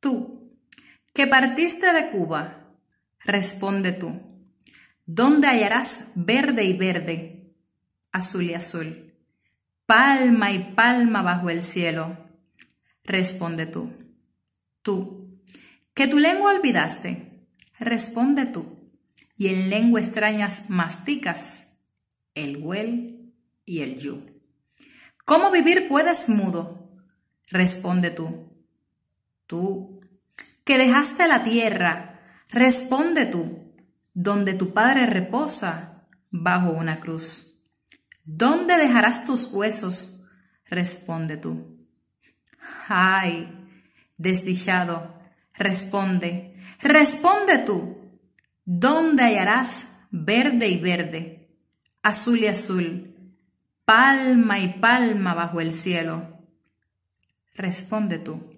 Tú, que partiste de Cuba, responde tú, ¿dónde hallarás verde y verde, azul y azul, palma y palma bajo el cielo? Responde tú. Tú, que tu lengua olvidaste, responde tú, y en lengua extrañas masticas el huel y el yu. ¿Cómo vivir puedes mudo? Responde tú Tú, que dejaste la tierra, responde tú, donde tu Padre reposa, bajo una cruz. ¿Dónde dejarás tus huesos? Responde tú. Ay, desdichado, responde, responde tú. ¿Dónde hallarás verde y verde, azul y azul, palma y palma bajo el cielo? Responde tú.